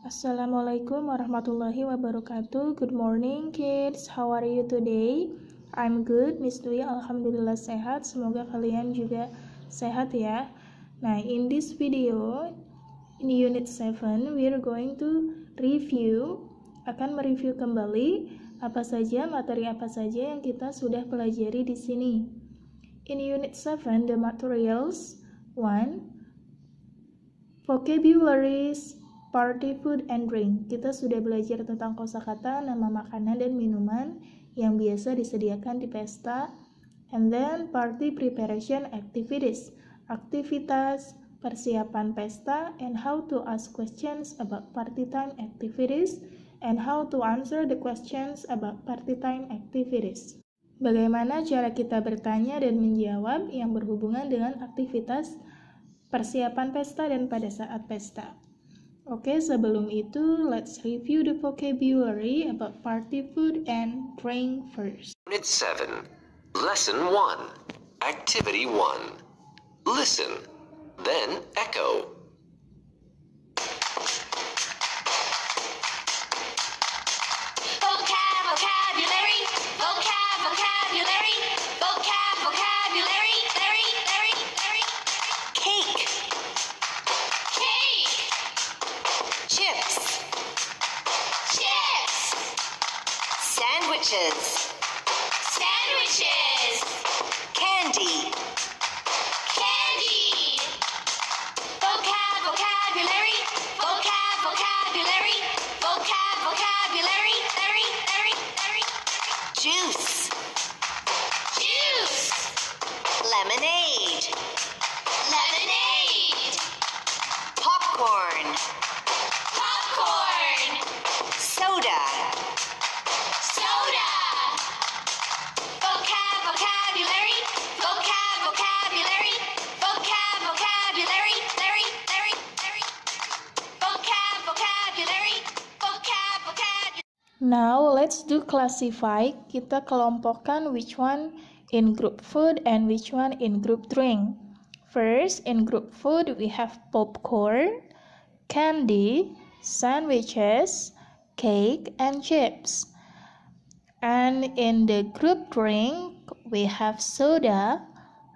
Assalamualaikum warahmatullahi wabarakatuh. Good morning kids. How are you today? I'm good, Miss Dwi. Alhamdulillah sehat. Semoga kalian juga sehat ya. Nah, in this video, in unit 7, we are going to review akan mereview kembali apa saja materi apa saja yang kita sudah pelajari di sini. In unit 7, the materials 1 vocabularies Party food and drink. Kita sudah belajar tentang kosakata, nama makanan dan minuman yang biasa disediakan di pesta. And then party preparation activities, aktivitas persiapan pesta and how to ask questions about party time activities and how to answer the questions about party time activities. Bagaimana cara kita bertanya dan menjawab yang berhubungan dengan aktivitas persiapan pesta dan pada saat pesta. Okay. sebelum itu, let's review the vocabulary about party food and drink first. Unit 7, Lesson 1, Activity 1. Listen, then echo. Now let's do classify. Kita kelompokkan which one in group food and which one in group drink. First, in group food we have popcorn, candy, sandwiches, cake, and chips. And in the group drink, we have soda,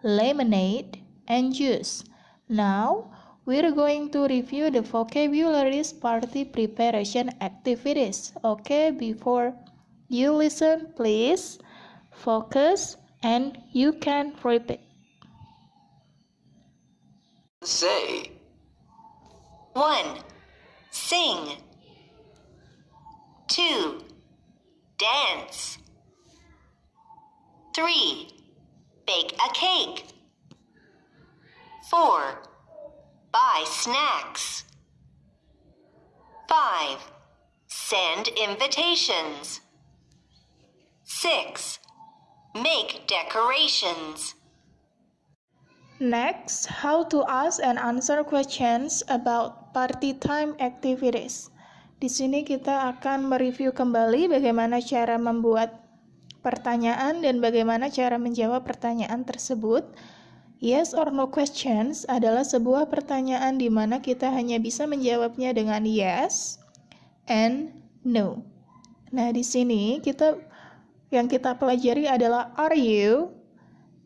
lemonade, and juice. Now, we're going to review the vocabulary's party preparation activities. Okay, before you listen, please focus and you can repeat. Say. 1. Sing. 2. Dance. 3. Bake a cake. 4. Buy snacks. 5. Send invitations. 6. Make decorations. Next, how to ask and answer questions about party time activities. Di sini kita akan mereview kembali bagaimana cara membuat pertanyaan dan bagaimana cara menjawab pertanyaan tersebut. Yes or no questions adalah sebuah pertanyaan di mana kita hanya bisa menjawabnya dengan yes and no. Nah, di sini kita yang kita pelajari adalah are you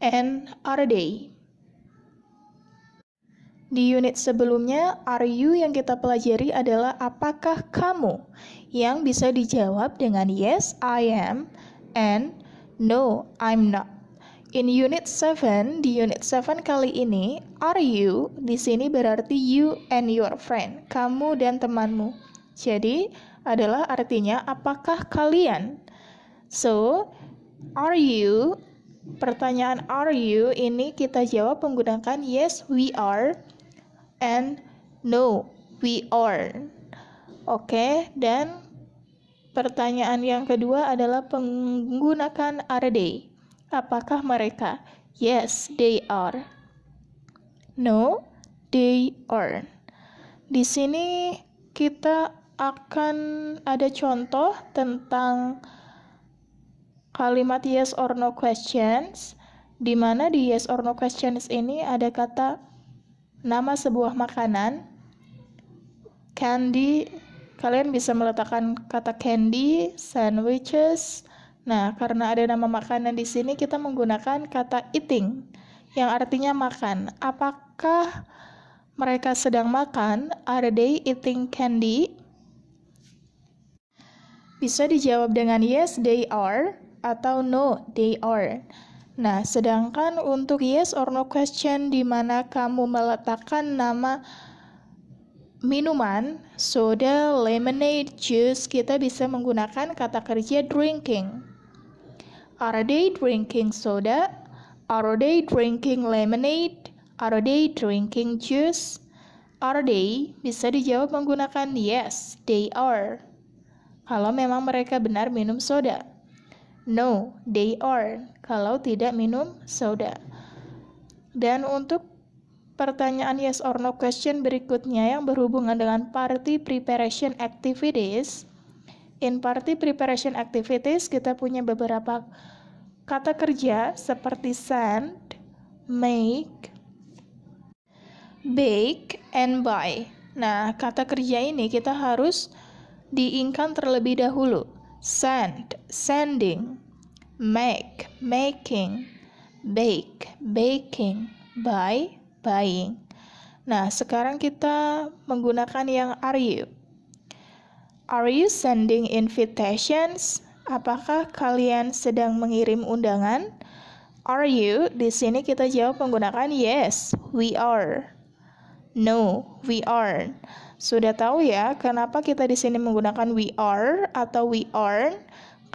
and are they. Di unit sebelumnya, are you yang kita pelajari adalah apakah kamu yang bisa dijawab dengan yes I am and no I'm not. In Unit 7, di Unit 7 kali ini, are you di sini berarti you and your friend, kamu dan temanmu. Jadi, adalah artinya apakah kalian? So, are you pertanyaan are you ini kita jawab menggunakan yes we are and no we are. Oke, okay, dan pertanyaan yang kedua adalah menggunakan are they. Apakah mereka? Yes, they are. No, they aren't. Di sini kita akan ada contoh tentang kalimat yes or no questions di mana di yes or no questions ini ada kata nama sebuah makanan candy kalian bisa meletakkan kata candy, sandwiches, Nah, karena ada nama makanan di sini, kita menggunakan kata eating, yang artinya makan. Apakah mereka sedang makan? Are they eating candy? Bisa dijawab dengan yes, they are, atau no, they are. Nah, sedangkan untuk yes or no question di mana kamu meletakkan nama minuman, soda, lemonade, juice, kita bisa menggunakan kata kerja drinking. Are they drinking soda? Are they drinking lemonade? Are they drinking juice? Are they bisa dijawab menggunakan yes, they are. Kalau memang mereka benar minum soda. No, they are. Kalau tidak minum soda. Dan untuk pertanyaan yes or no question berikutnya yang berhubungan dengan party preparation activities, In party preparation activities, kita punya beberapa kata kerja seperti send, make, bake, and buy. Nah, kata kerja ini kita harus diingkan terlebih dahulu. Send, sending, make, making, bake, baking, buy, buying. Nah, sekarang kita menggunakan yang are you. Are you sending invitations? Apakah kalian sedang mengirim undangan? Are you? Di sini kita jawab menggunakan yes, we are. No, we aren't. Sudah tahu ya kenapa kita di sini menggunakan we are atau we aren't?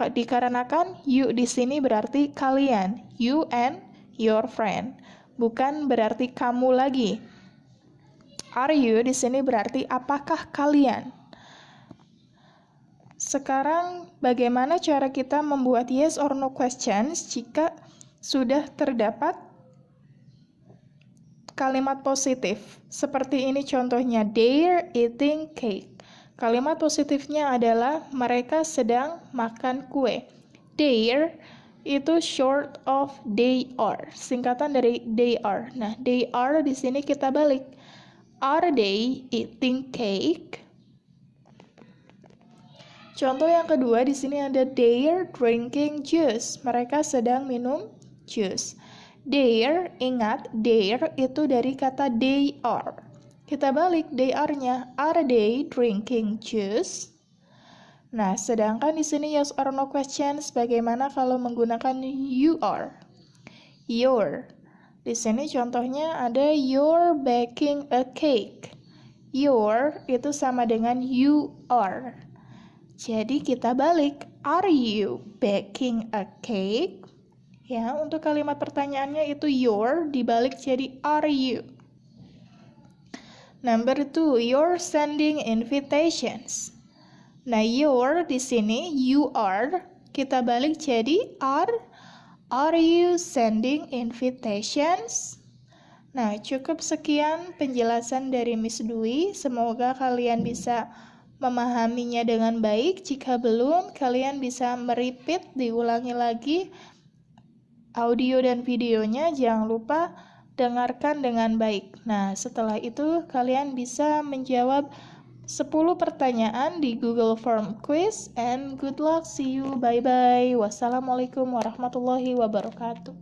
Dikarenakan you di sini berarti kalian, you and your friend, bukan berarti kamu lagi. Are you di sini berarti apakah kalian? Sekarang, bagaimana cara kita membuat yes or no questions jika sudah terdapat kalimat positif? Seperti ini contohnya, they're eating cake. Kalimat positifnya adalah mereka sedang makan kue. They're itu short of they are, singkatan dari they are. Nah, they are di sini kita balik. Are they eating cake? Contoh yang kedua di sini ada they're drinking juice. Mereka sedang minum juice. They're ingat they're itu dari kata they are. Kita balik they are-nya. Are they drinking juice? Nah, sedangkan di sini yes or no questions bagaimana kalau menggunakan you are? Your. Di sini contohnya ada you're baking a cake. Your itu sama dengan you are. Jadi kita balik, are you baking a cake? Ya, untuk kalimat pertanyaannya itu your dibalik jadi are you. Number two, you're sending invitations. Nah, your di sini you are kita balik jadi are. Are you sending invitations? Nah, cukup sekian penjelasan dari Miss Dwi. Semoga kalian bisa memahaminya dengan baik. Jika belum, kalian bisa meripit, diulangi lagi audio dan videonya. Jangan lupa dengarkan dengan baik. Nah, setelah itu kalian bisa menjawab 10 pertanyaan di Google Form Quiz and good luck, see you, bye-bye. Wassalamualaikum warahmatullahi wabarakatuh.